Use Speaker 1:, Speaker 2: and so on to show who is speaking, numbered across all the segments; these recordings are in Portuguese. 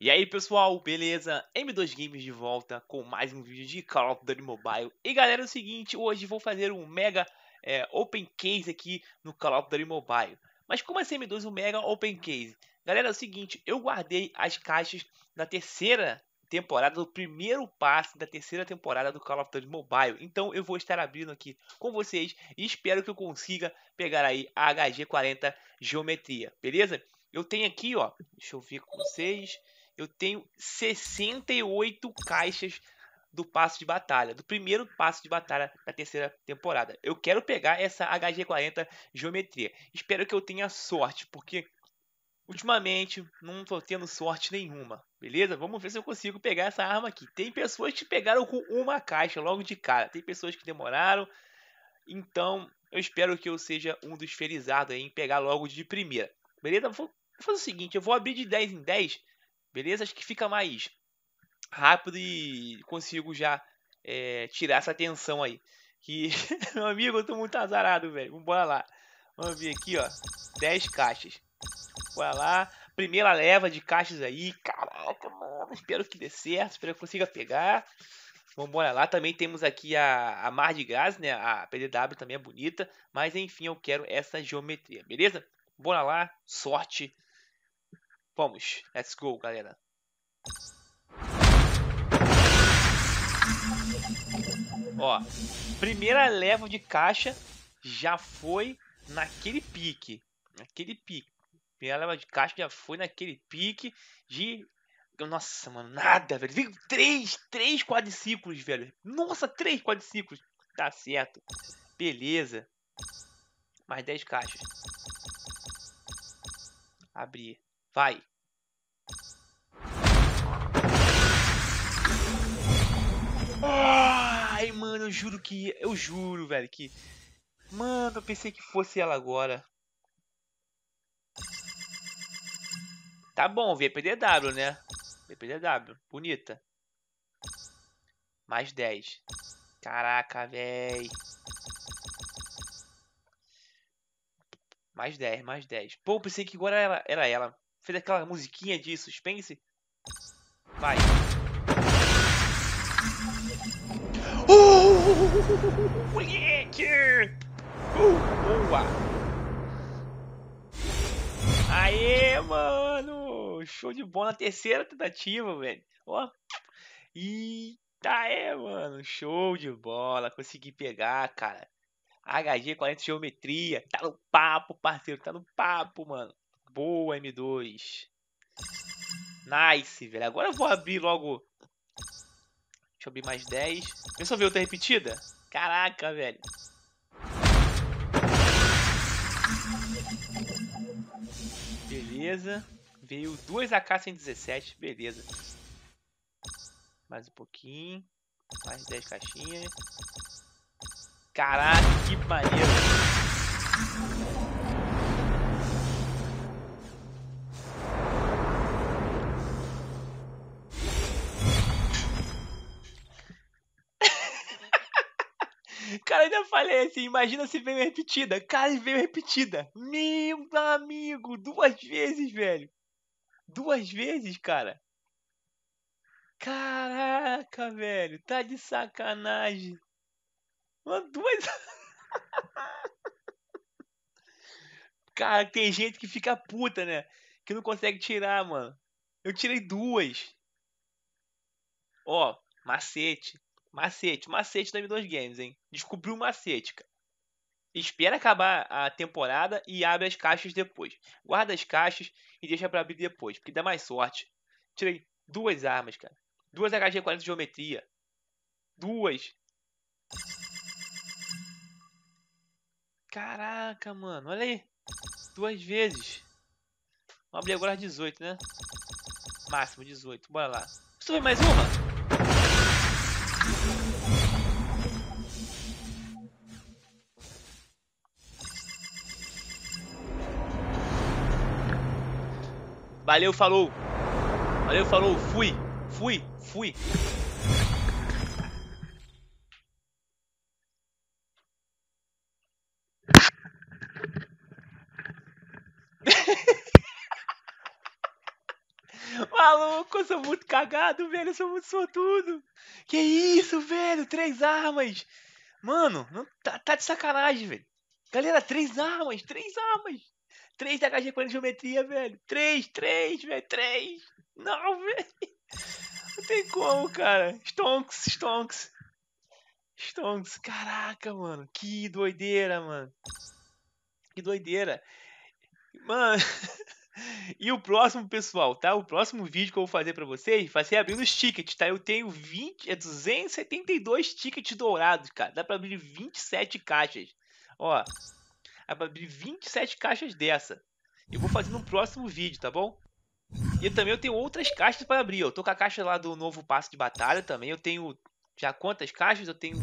Speaker 1: E aí pessoal, beleza? M2 Games de volta com mais um vídeo de Call of Duty Mobile E galera, é o seguinte, hoje vou fazer um mega é, open case aqui no Call of Duty Mobile Mas como é M2 um mega open case? Galera, é o seguinte, eu guardei as caixas da terceira temporada, do primeiro passe da terceira temporada do Call of Duty Mobile. Então eu vou estar abrindo aqui com vocês e espero que eu consiga pegar aí a HG40 Geometria, beleza? Eu tenho aqui, ó, deixa eu ver com vocês, eu tenho 68 caixas do passo de batalha, do primeiro passo de batalha da terceira temporada. Eu quero pegar essa HG40 geometria. Espero que eu tenha sorte, porque ultimamente não tô tendo sorte nenhuma. Beleza? Vamos ver se eu consigo pegar essa arma aqui. Tem pessoas que pegaram com uma caixa logo de cara, tem pessoas que demoraram. Então, eu espero que eu seja um dos felizados em pegar logo de primeira. Beleza? Vou fazer o seguinte, eu vou abrir de 10 em 10 Beleza? Acho que fica mais rápido e consigo já é, tirar essa tensão aí. Que, meu amigo, eu tô muito azarado, velho. Vambora lá. Vamos ver aqui, ó. 10 caixas. Bora lá. Primeira leva de caixas aí. Caraca, mano. Espero que dê certo. Espero que consiga pegar. Vambora lá. Também temos aqui a, a Mar de Gás, né? A PDW também é bonita. Mas, enfim, eu quero essa geometria, beleza? Bora lá. Sorte. Vamos, let's go, galera. Ó, primeira leva de caixa já foi naquele pique. Naquele pique. Primeira leva de caixa já foi naquele pique de. Nossa, mano, nada, velho. Três, três quadriciclos, velho. Nossa, três quadriciclos. Tá certo. Beleza. Mais dez caixas. Abrir. Vai. Ai, mano, eu juro que. Eu juro, velho, que. Mano, eu pensei que fosse ela agora. Tá bom, VPDW, né? VPDW, bonita. Mais 10. Caraca, véi. Mais 10, mais 10. Pô, pensei que agora era, era ela fez aquela musiquinha de suspense. Vai. Oh, moleque! Uh, boa! Aê, mano! Show de bola na terceira tentativa, velho. Ó. Eita, é, mano. Show de bola. Consegui pegar, cara. HG 40 geometria. Tá no papo, parceiro. Tá no papo, mano. Boa, M2. Nice, velho. Agora eu vou abrir logo... Deixa eu abrir mais 10. Deixa só ver outra repetida. Caraca, velho. Beleza. Veio 2 AK-117. Beleza. Mais um pouquinho. Mais 10 caixinhas. Caraca, que maneiro. Cara, ainda falei assim, imagina se veio repetida. Cara, veio repetida. Meu amigo, duas vezes, velho. Duas vezes, cara. Caraca, velho, tá de sacanagem. Mano, duas. cara, tem gente que fica puta, né? Que não consegue tirar, mano. Eu tirei duas. Ó, macete. Macete, macete da M2 Games, hein? Descobriu o macete, cara. Espera acabar a temporada e abre as caixas depois. Guarda as caixas e deixa para abrir depois, porque dá mais sorte. Tirei duas armas, cara. Duas HG40 de geometria. Duas. Caraca, mano. Olha aí. Duas vezes. Vamos abrir agora 18, né? Máximo 18. Bora lá. Vamos mais uma? Valeu, falou. Valeu, falou. Fui. Fui. Fui. Maluco, eu sou muito cagado, velho. Eu sou muito sortudo. Que isso, velho? Três armas. Mano, não, tá, tá de sacanagem, velho. Galera, três armas, três armas. 3 de HG de geometria, velho. 3, 3, velho. 3. Não, velho. Não tem como, cara. Stonks, Stonks. Stonks. Caraca, mano. Que doideira, mano. Que doideira. Mano. E o próximo, pessoal, tá? O próximo vídeo que eu vou fazer pra vocês vai ser abrindo os tickets, tá? Eu tenho 20, é 272 tickets dourados, cara. Dá pra abrir 27 caixas. Ó, abrir 27 caixas dessa. Eu vou fazer no próximo vídeo, tá bom? E também eu tenho outras caixas para abrir. Eu tô com a caixa lá do novo passo de batalha também. Eu tenho já quantas caixas? Eu tenho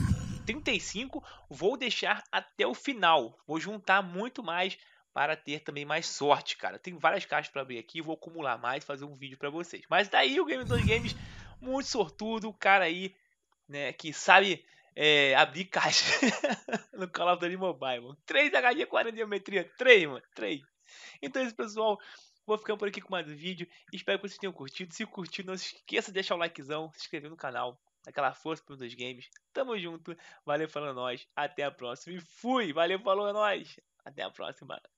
Speaker 1: 35. Vou deixar até o final. Vou juntar muito mais para ter também mais sorte, cara. Tem várias caixas para abrir aqui. Vou acumular mais e fazer um vídeo para vocês. Mas daí tá o Game 2 Games, muito sortudo. O cara aí, né, que sabe é, abrir caixa no Call of Duty Mobile, mano. 3 HD 40 geometria, 3, mano, 3. Então é isso, pessoal. Vou ficando por aqui com mais um vídeo. Espero que vocês tenham curtido. Se curtiu não se esqueça de deixar o likezão, se inscrever no canal, aquela força para os games. Tamo junto. Valeu, falando nós. Até a próxima. E fui. Valeu, falou, nós. Até a próxima.